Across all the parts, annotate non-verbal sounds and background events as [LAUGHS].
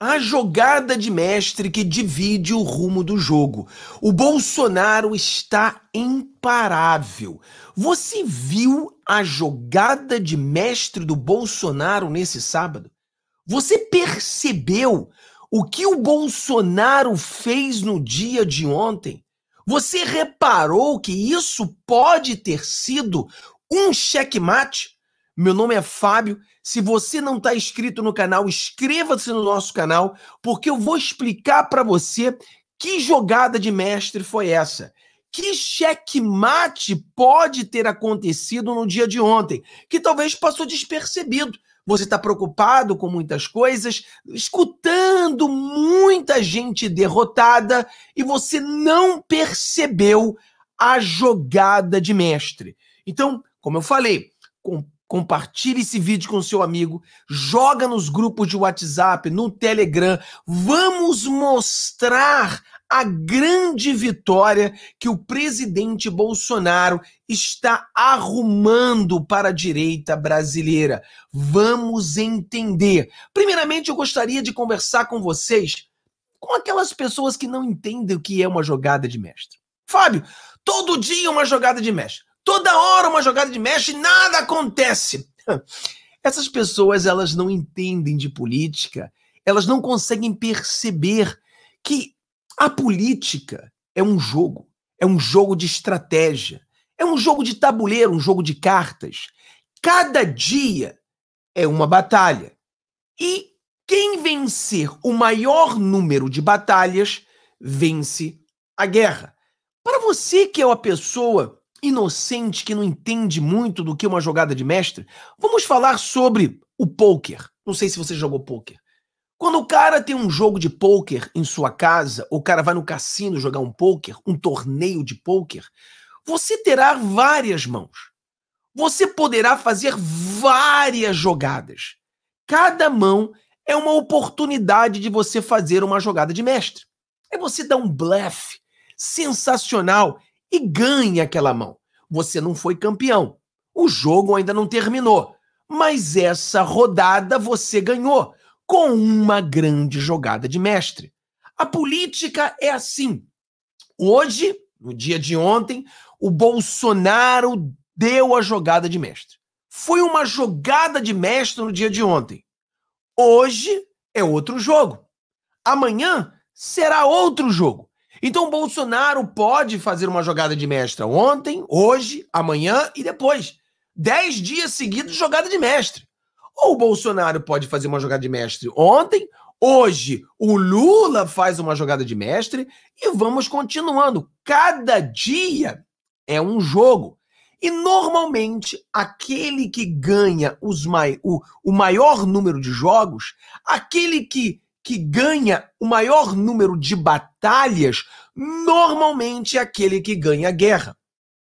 A jogada de mestre que divide o rumo do jogo. O Bolsonaro está imparável. Você viu a jogada de mestre do Bolsonaro nesse sábado? Você percebeu o que o Bolsonaro fez no dia de ontem? Você reparou que isso pode ter sido um checkmate? Meu nome é Fábio. Se você não está inscrito no canal, inscreva-se no nosso canal, porque eu vou explicar para você que jogada de mestre foi essa. Que checkmate pode ter acontecido no dia de ontem, que talvez passou despercebido. Você está preocupado com muitas coisas, escutando muita gente derrotada e você não percebeu a jogada de mestre. Então, como eu falei, com compartilhe esse vídeo com seu amigo, joga nos grupos de WhatsApp, no Telegram. Vamos mostrar a grande vitória que o presidente Bolsonaro está arrumando para a direita brasileira. Vamos entender. Primeiramente, eu gostaria de conversar com vocês com aquelas pessoas que não entendem o que é uma jogada de mestre. Fábio, todo dia uma jogada de mestre. Toda hora uma jogada de mexe e nada acontece. [LAUGHS] Essas pessoas, elas não entendem de política, elas não conseguem perceber que a política é um jogo, é um jogo de estratégia, é um jogo de tabuleiro, um jogo de cartas. Cada dia é uma batalha. E quem vencer o maior número de batalhas vence a guerra. Para você que é uma pessoa inocente que não entende muito do que uma jogada de mestre, vamos falar sobre o poker. Não sei se você jogou poker. Quando o cara tem um jogo de poker em sua casa, ou o cara vai no cassino jogar um poker, um torneio de poker, você terá várias mãos. Você poderá fazer várias jogadas. Cada mão é uma oportunidade de você fazer uma jogada de mestre. É você dá um blefe sensacional e ganhe aquela mão. Você não foi campeão. O jogo ainda não terminou. Mas essa rodada você ganhou com uma grande jogada de mestre. A política é assim. Hoje, no dia de ontem, o Bolsonaro deu a jogada de mestre. Foi uma jogada de mestre no dia de ontem. Hoje é outro jogo. Amanhã será outro jogo. Então, Bolsonaro pode fazer uma jogada de mestra ontem, hoje, amanhã e depois. Dez dias seguidos, jogada de mestre. Ou o Bolsonaro pode fazer uma jogada de mestre ontem, hoje, o Lula faz uma jogada de mestre e vamos continuando. Cada dia é um jogo. E normalmente, aquele que ganha os mai o, o maior número de jogos, aquele que que ganha o maior número de batalhas normalmente é aquele que ganha a guerra.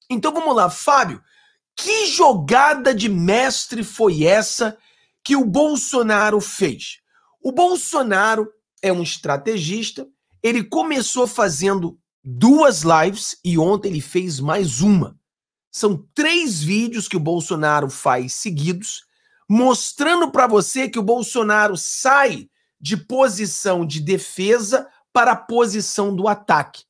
Então vamos lá, Fábio. Que jogada de mestre foi essa que o Bolsonaro fez? O Bolsonaro é um estrategista, ele começou fazendo duas lives e ontem ele fez mais uma. São três vídeos que o Bolsonaro faz seguidos, mostrando para você que o Bolsonaro sai de posição de defesa para a posição do ataque.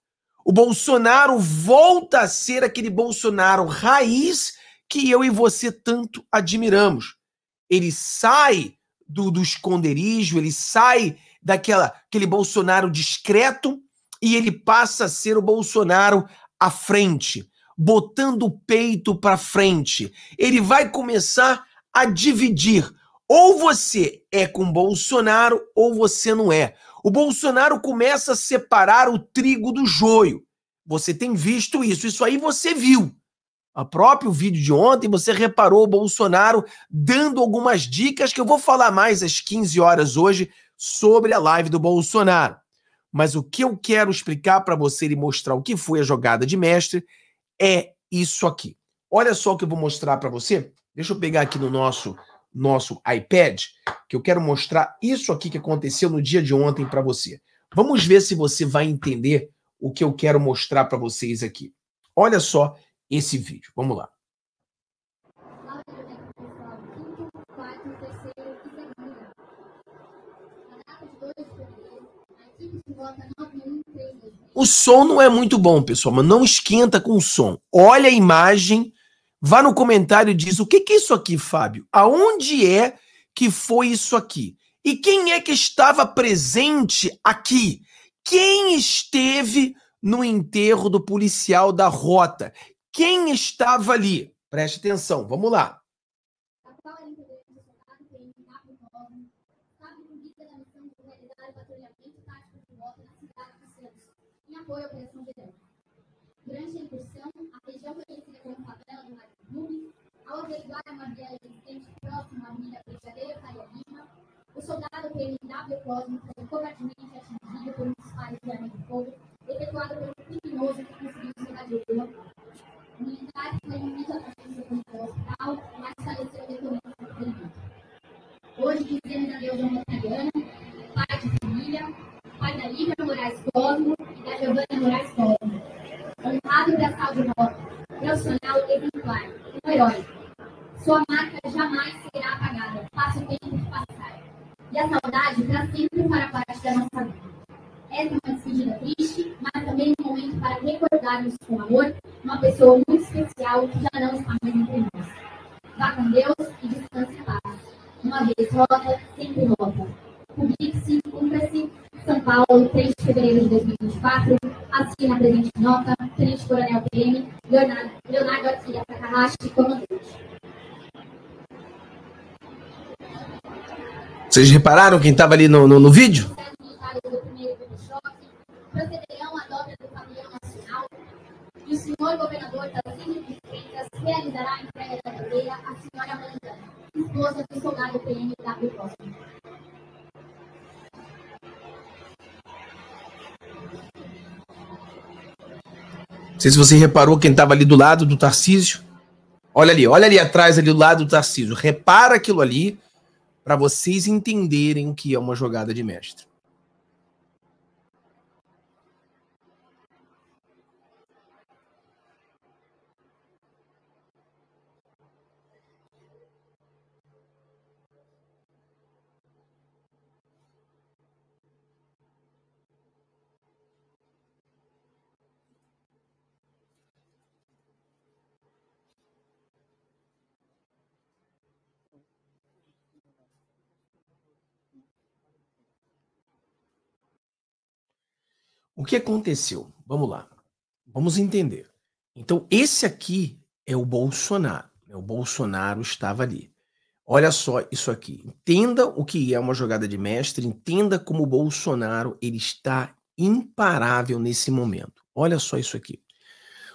O Bolsonaro volta a ser aquele Bolsonaro raiz que eu e você tanto admiramos. Ele sai do, do esconderijo, ele sai daquela aquele Bolsonaro discreto e ele passa a ser o Bolsonaro à frente, botando o peito para frente. Ele vai começar a dividir ou você é com Bolsonaro ou você não é. O Bolsonaro começa a separar o trigo do joio. Você tem visto isso, isso aí você viu. A próprio vídeo de ontem você reparou o Bolsonaro dando algumas dicas que eu vou falar mais às 15 horas hoje sobre a live do Bolsonaro. Mas o que eu quero explicar para você e mostrar o que foi a jogada de mestre é isso aqui. Olha só o que eu vou mostrar para você. Deixa eu pegar aqui no nosso nosso iPad, que eu quero mostrar isso aqui que aconteceu no dia de ontem para você. Vamos ver se você vai entender o que eu quero mostrar para vocês aqui. Olha só esse vídeo. Vamos lá. O som não é muito bom, pessoal, mas não esquenta com o som. Olha a imagem Vá no comentário e diz o que, que é isso aqui, Fábio? Aonde é que foi isso aqui? E quem é que estava presente aqui? Quem esteve no enterro do policial da rota? Quem estava ali? Preste atenção, vamos lá. apoio à operação Durante a incursão, a região conhecida como favela do Mundo, ao averiguar a madeira existente próximo à mina Brigadeiro Faria Lima, o soldado PNW Cosmo foi covardemente atingido por um disparo de arma de fogo uma vez roda, sempre rota. Publique-se, cumpra-se. São Paulo, 3 de fevereiro de 2024. Assina a presente nota. Tenente Coronel PM, Leonardo, Leonardo Akira Takahashi, comandante. Vocês repararam quem estava ali no, no, no vídeo? sei se você reparou quem estava ali do lado do Tarcísio. Olha ali, olha ali atrás, ali do lado do Tarcísio. Repara aquilo ali para vocês entenderem o que é uma jogada de mestre. O que aconteceu? Vamos lá. Vamos entender. Então, esse aqui é o Bolsonaro. Né? O Bolsonaro estava ali. Olha só isso aqui. Entenda o que é uma jogada de mestre, entenda como o Bolsonaro ele está imparável nesse momento. Olha só isso aqui.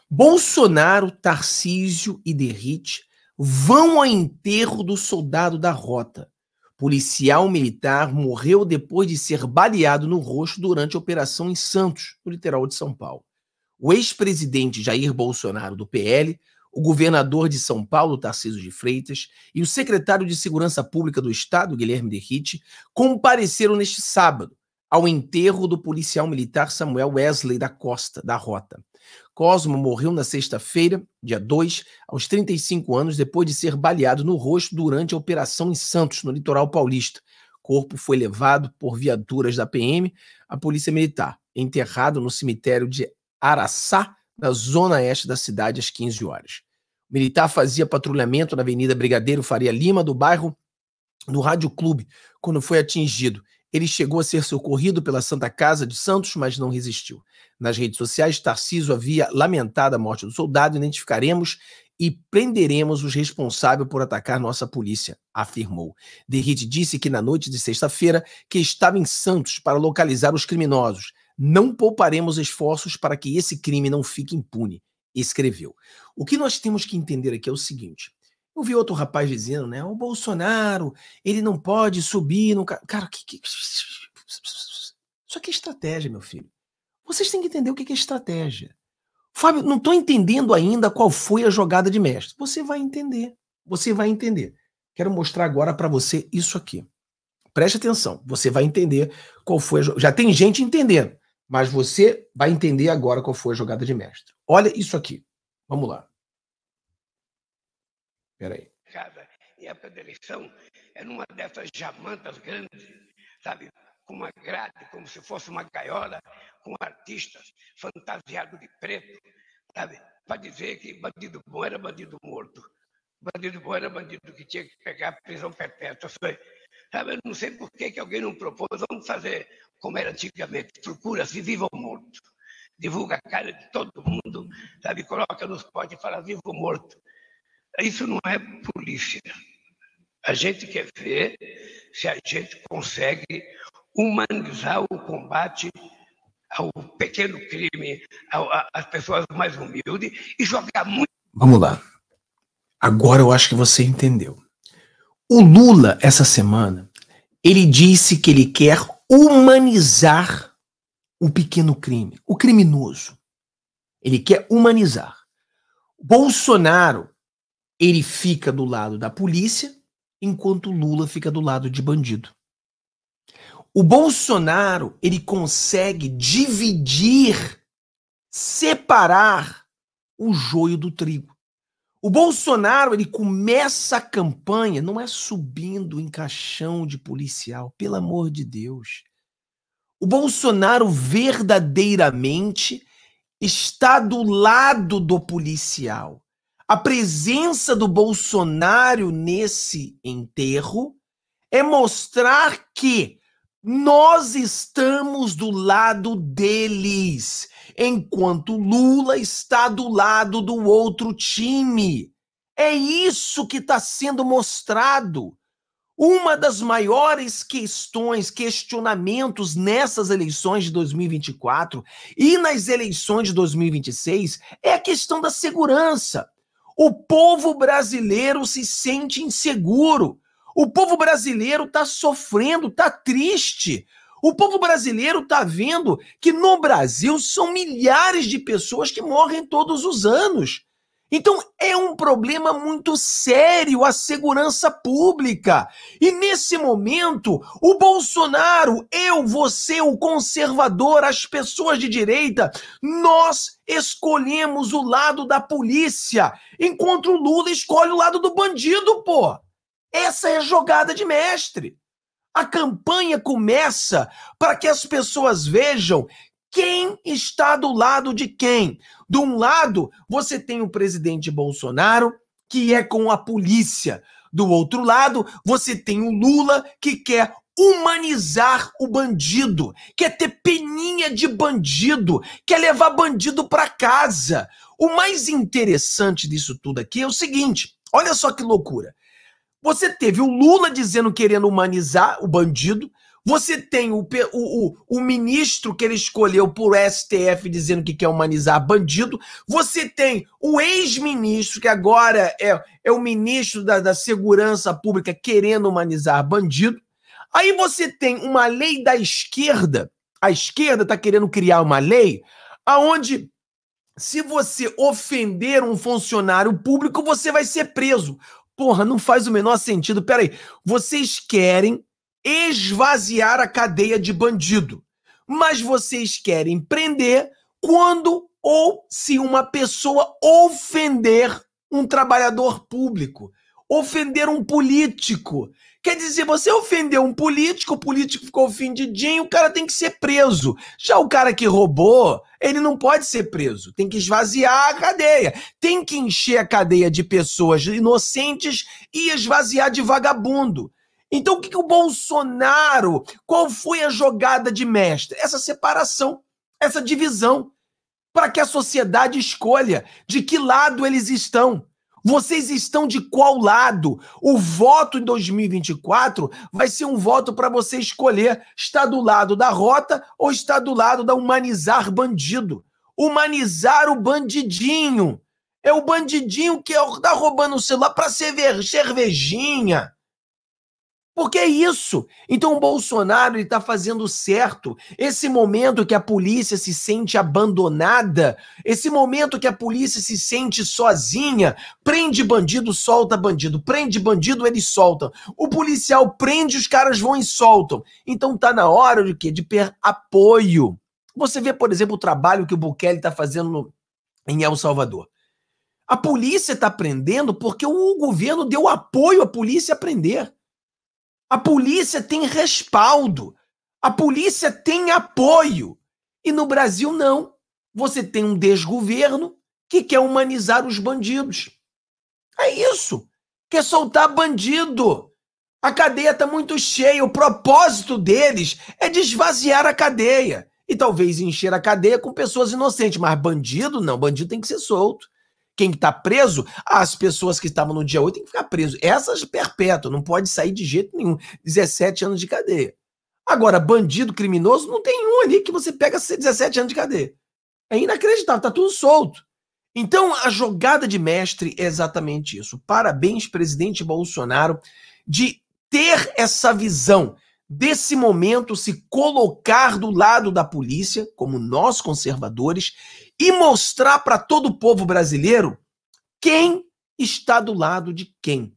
Bolsonaro, Tarcísio e Derrite vão ao enterro do soldado da rota policial militar morreu depois de ser baleado no rosto durante a operação em Santos, no litoral de São Paulo. O ex-presidente Jair Bolsonaro do PL, o governador de São Paulo, Tarcísio de Freitas, e o secretário de Segurança Pública do Estado, Guilherme Derrite, compareceram neste sábado ao enterro do policial militar Samuel Wesley da Costa, da Rota. Cosmo morreu na sexta-feira, dia 2, aos 35 anos, depois de ser baleado no rosto durante a operação em Santos, no litoral paulista. O corpo foi levado por viaturas da PM à Polícia Militar, enterrado no cemitério de Araçá, na zona oeste da cidade, às 15 horas. O militar fazia patrulhamento na Avenida Brigadeiro Faria Lima, do bairro do Rádio Clube, quando foi atingido ele chegou a ser socorrido pela Santa Casa de Santos, mas não resistiu. Nas redes sociais, Tarciso havia lamentado a morte do soldado, identificaremos e prenderemos os responsáveis por atacar nossa polícia, afirmou. Derrite disse que na noite de sexta-feira que estava em Santos para localizar os criminosos. Não pouparemos esforços para que esse crime não fique impune, escreveu. O que nós temos que entender aqui é o seguinte: eu vi outro rapaz dizendo, né? O Bolsonaro, ele não pode subir no. Cara, que, que... Isso aqui é estratégia, meu filho. Vocês têm que entender o que é estratégia. Fábio, não estou entendendo ainda qual foi a jogada de mestre. Você vai entender. Você vai entender. Quero mostrar agora para você isso aqui. Preste atenção. Você vai entender qual foi a Já tem gente entendendo, mas você vai entender agora qual foi a jogada de mestre. Olha isso aqui. Vamos lá. Peraí. a época eleição, era é uma dessas jamantas grandes, sabe? Com uma grade, como se fosse uma gaiola, com artistas fantasiados de preto, sabe? Para dizer que bandido bom era bandido morto. Bandido bom era bandido que tinha que pegar prisão perpétua. Sabe? Eu não sei por que, que alguém não propôs, vamos fazer como era antigamente, procura-se vivo ou morto divulga a cara de todo mundo, sabe? Coloca nos potes e fala vivo ou morto. Isso não é polícia. A gente quer ver se a gente consegue humanizar o combate ao pequeno crime, às pessoas mais humildes e jogar muito. Vamos lá. Agora eu acho que você entendeu. O Lula, essa semana, ele disse que ele quer humanizar o pequeno crime, o criminoso. Ele quer humanizar. Bolsonaro ele fica do lado da polícia, enquanto Lula fica do lado de bandido. O Bolsonaro, ele consegue dividir, separar o joio do trigo. O Bolsonaro, ele começa a campanha, não é subindo em caixão de policial, pelo amor de Deus. O Bolsonaro verdadeiramente está do lado do policial. A presença do Bolsonaro nesse enterro é mostrar que nós estamos do lado deles, enquanto Lula está do lado do outro time. É isso que está sendo mostrado. Uma das maiores questões, questionamentos nessas eleições de 2024 e nas eleições de 2026 é a questão da segurança. O povo brasileiro se sente inseguro. O povo brasileiro está sofrendo, está triste. O povo brasileiro está vendo que no Brasil são milhares de pessoas que morrem todos os anos. Então é um problema muito sério a segurança pública. E nesse momento, o Bolsonaro, eu, você, o conservador, as pessoas de direita, nós escolhemos o lado da polícia, enquanto o Lula escolhe o lado do bandido, pô. Essa é a jogada de mestre. A campanha começa para que as pessoas vejam quem está do lado de quem? De um lado, você tem o presidente Bolsonaro, que é com a polícia. Do outro lado, você tem o Lula, que quer humanizar o bandido, quer ter peninha de bandido, quer levar bandido para casa. O mais interessante disso tudo aqui é o seguinte: olha só que loucura. Você teve o Lula dizendo querendo humanizar o bandido, você tem o, o, o, ministro que ele escolheu por STF dizendo que quer humanizar bandido. Você tem o ex-ministro, que agora é, é o ministro da, da Segurança Pública, querendo humanizar bandido. Aí você tem uma lei da esquerda. A esquerda está querendo criar uma lei aonde se você ofender um funcionário público, você vai ser preso. Porra, não faz o menor sentido. Peraí, vocês querem esvaziar a cadeia de bandido, mas vocês querem prender quando ou se uma pessoa ofender um trabalhador público, ofender um político. Quer dizer, você ofendeu um político, o político ficou ofendidinho, o cara tem que ser preso. Já o cara que roubou, ele não pode ser preso. Tem que esvaziar a cadeia. Tem que encher a cadeia de pessoas inocentes e esvaziar de vagabundo. Então, o que, que o Bolsonaro, qual foi a jogada de mestre? Essa separação, essa divisão, para que a sociedade escolha de que lado eles estão. Vocês estão de qual lado? O voto em 2024 vai ser um voto para você escolher: está do lado da rota ou está do lado da humanizar bandido? Humanizar o bandidinho. É o bandidinho que é está roubando o celular para cervejinha porque é isso. Então o Bolsonaro está fazendo certo. Esse momento que a polícia se sente abandonada, esse momento que a polícia se sente sozinha, prende bandido, solta bandido, prende bandido, eles soltam. O policial prende, os caras vão e soltam. Então tá na hora de quê? De ter apoio. Você vê, por exemplo, o trabalho que o Bukele está fazendo em El Salvador. A polícia está prendendo porque o governo deu apoio à polícia a prender. A polícia tem respaldo. A polícia tem apoio. E no Brasil, não. Você tem um desgoverno que quer humanizar os bandidos. É isso. Quer soltar bandido. A cadeia está muito cheia. O propósito deles é desvaziar a cadeia. E talvez encher a cadeia com pessoas inocentes. Mas bandido, não. Bandido tem que ser solto quem está preso, as pessoas que estavam no dia 8 têm que ficar preso. Essas perpétuas, não pode sair de jeito nenhum. 17 anos de cadeia. Agora, bandido, criminoso, não tem um ali que você pega 17 anos de cadeia. É inacreditável, tá tudo solto. Então, a jogada de mestre é exatamente isso. Parabéns, presidente Bolsonaro, de ter essa visão desse momento se colocar do lado da polícia, como nós conservadores, e mostrar para todo o povo brasileiro quem está do lado de quem.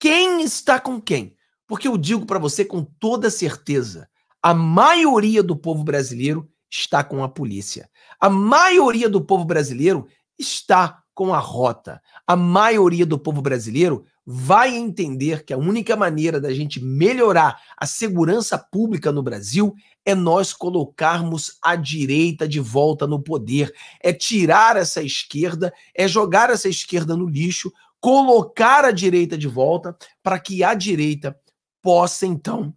Quem está com quem? Porque eu digo para você com toda certeza, a maioria do povo brasileiro está com a polícia. A maioria do povo brasileiro está com a rota. A maioria do povo brasileiro vai entender que a única maneira da gente melhorar a segurança pública no Brasil é nós colocarmos a direita de volta no poder, é tirar essa esquerda, é jogar essa esquerda no lixo, colocar a direita de volta para que a direita possa então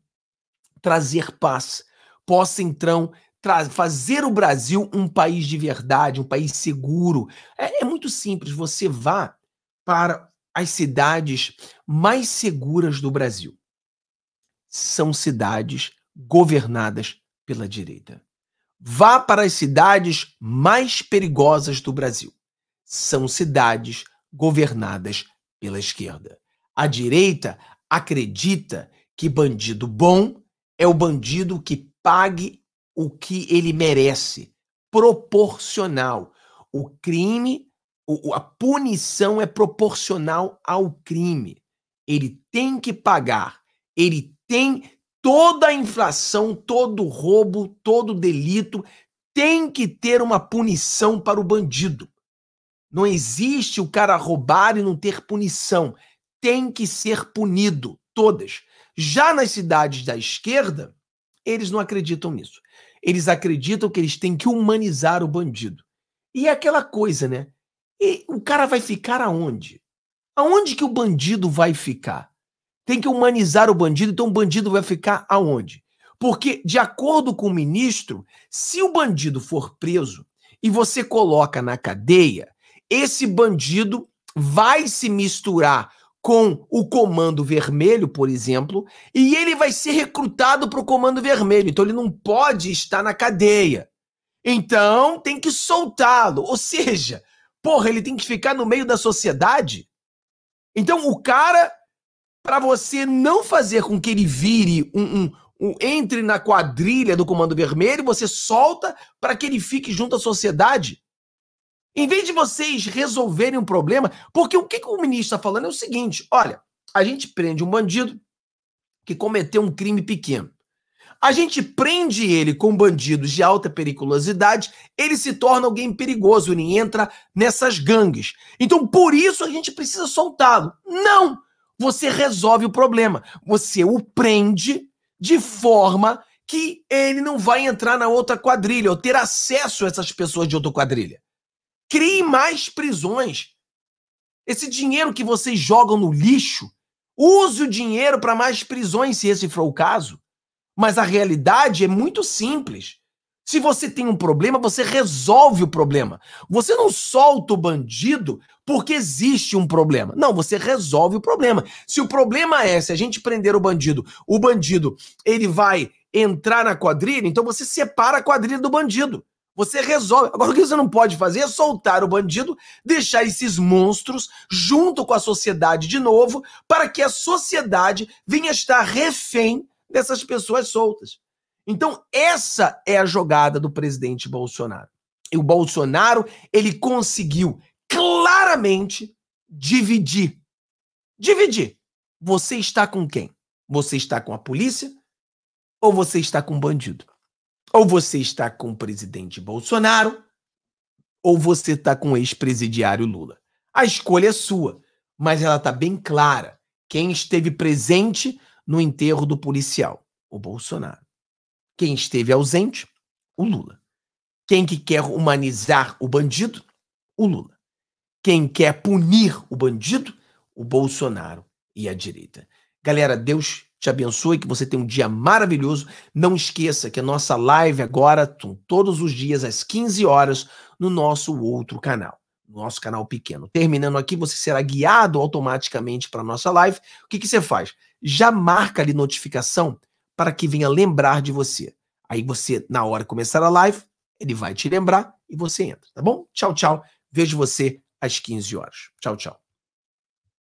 trazer paz, possa então fazer o Brasil um país de verdade, um país seguro. É, é, muito simples. Você vá para as cidades mais seguras do Brasil. São cidades governadas pela direita. Vá para as cidades mais perigosas do Brasil. São cidades governadas pela esquerda. A direita acredita que bandido bom é o bandido que pague o que ele merece, proporcional. O crime, a punição é proporcional ao crime. Ele tem que pagar. Ele tem toda a inflação, todo roubo, todo delito tem que ter uma punição para o bandido. Não existe o cara roubar e não ter punição. Tem que ser punido, todas. Já nas cidades da esquerda, eles não acreditam nisso. Eles acreditam que eles têm que humanizar o bandido. E é aquela coisa, né? E o cara vai ficar aonde? Aonde que o bandido vai ficar? Tem que humanizar o bandido, então o bandido vai ficar aonde? Porque, de acordo com o ministro, se o bandido for preso e você coloca na cadeia, esse bandido vai se misturar com o Comando Vermelho, por exemplo, e ele vai ser recrutado para o Comando Vermelho, então ele não pode estar na cadeia. Então tem que soltá-lo, ou seja, porra, ele tem que ficar no meio da sociedade. Então o cara, para você não fazer com que ele vire um, um entre na quadrilha do Comando Vermelho, você solta para que ele fique junto à sociedade. Em vez de vocês resolverem um problema, porque o que, que o ministro está falando é o seguinte: olha, a gente prende um bandido que cometeu um crime pequeno. A gente prende ele com bandidos de alta periculosidade, ele se torna alguém perigoso, ele entra nessas gangues. Então, por isso a gente precisa soltá-lo. Não! Você resolve o problema. Você o prende de forma que ele não vai entrar na outra quadrilha ou ter acesso a essas pessoas de outra quadrilha. Crie mais prisões. Esse dinheiro que vocês jogam no lixo, use o dinheiro para mais prisões, se esse for o caso. Mas a realidade é muito simples. Se você tem um problema, você resolve o problema. Você não solta o bandido porque existe um problema. Não, você resolve o problema. Se o problema é se a gente prender o bandido, o bandido ele vai entrar na quadrilha, então você separa a quadrilha do bandido. Você resolve. Agora, o que você não pode fazer é soltar o bandido, deixar esses monstros junto com a sociedade de novo, para que a sociedade venha estar refém dessas pessoas soltas. Então, essa é a jogada do presidente Bolsonaro. E o Bolsonaro, ele conseguiu claramente dividir. Dividir. Você está com quem? Você está com a polícia ou você está com o bandido? Ou você está com o presidente Bolsonaro, ou você está com o ex-presidiário Lula. A escolha é sua, mas ela está bem clara. Quem esteve presente no enterro do policial? O Bolsonaro. Quem esteve ausente? O Lula. Quem que quer humanizar o bandido? O Lula. Quem quer punir o bandido? O Bolsonaro e a direita. Galera, Deus te abençoe, que você tenha um dia maravilhoso. Não esqueça que a nossa live agora, todos os dias às 15 horas, no nosso outro canal, no nosso canal pequeno. Terminando aqui, você será guiado automaticamente para a nossa live. O que, que você faz? Já marca ali notificação para que venha lembrar de você. Aí você, na hora de começar a live, ele vai te lembrar e você entra, tá bom? Tchau, tchau. Vejo você às 15 horas. Tchau, tchau.